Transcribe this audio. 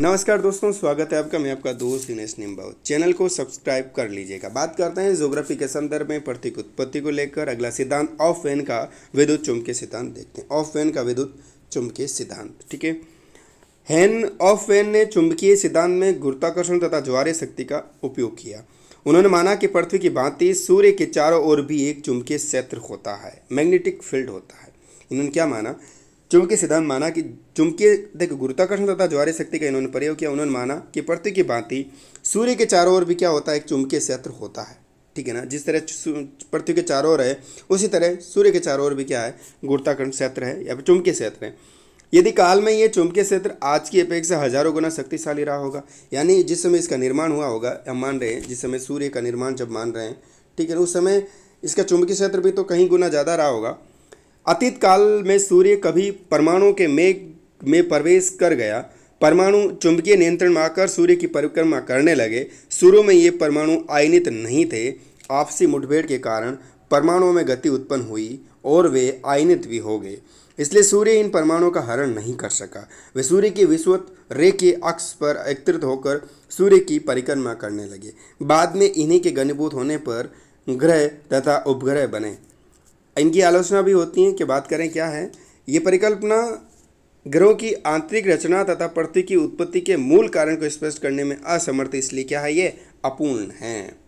नमस्कार दोस्तों स्वागत है आपका मैं आपका दोस्त दिनेश निम्बाव चैनल को सब्सक्राइब कर लीजिएगा बात करते हैं ज्योग्राफी के संदर्भ में प्रतीक उत्पत्ति को लेकर अगला सिद्धांत ऑफ वेन का विद्युत चुंबकीय सिद्धांत देखते हैं ऑफ वेन का विद्युत चुंबकीय सिद्धांत ठीक है हैन ऑफ वेन ने चुंबकीय सिद्धांत में गुरुत्वाकर्षण तथा ज्वार शक्ति का उपयोग किया उन्होंने माना कि पृथ्वी की भांति सूर्य के चारों ओर भी एक चुंबकीय क्षेत्र होता है मैग्नेटिक फील्ड होता है इन्होंने क्या माना चुंबकीय सिद्धांत माना कि चुंबकीय देखो गुरुत्वाकर्षण तथा ज्वार शक्ति का इन्होंने प्रयोग किया उन्होंने माना कि पृथ्वी की भांति सूर्य के चारों ओर भी क्या होता है एक चुंबकीय क्षेत्र होता है ठीक है ना जिस तरह पृथ्वी के चारों ओर है उसी तरह सूर्य के चारों ओर भी क्या है गुरुत्वाकर्षण क्षेत्र है या फिर चुंबकीय क्षेत्र है यदि काल में ये चुंबकीय क्षेत्र आज की अपेक्षा हजारों गुना शक्तिशाली रहा होगा यानी जिस समय इसका निर्माण हुआ होगा हम मान रहे हैं जिस समय सूर्य का निर्माण जब मान रहे हैं ठीक है उस समय इसका चुंबकीय क्षेत्र भी तो कहीं गुना ज़्यादा रहा होगा अतीत काल में सूर्य कभी परमाणु के मेघ में प्रवेश कर गया परमाणु चुंबकीय नियंत्रण में आकर सूर्य की परिक्रमा करने लगे शुरू में ये परमाणु आयनित नहीं थे आपसी मुठभेड़ के कारण परमाणुओं में गति उत्पन्न हुई और वे आयनित भी हो गए इसलिए सूर्य इन परमाणुओं का हरण नहीं कर सका वे सूर्य के विश्वत रे के अक्ष पर एकत्रित होकर सूर्य की परिक्रमा करने लगे बाद में इन्हीं के घनीभूत होने पर ग्रह तथा उपग्रह बने इनकी आलोचना भी होती है कि बात करें क्या है ये परिकल्पना ग्रहों की आंतरिक रचना तथा पृथ्वी की उत्पत्ति के मूल कारण को स्पष्ट करने में असमर्थ इसलिए क्या है ये अपूर्ण है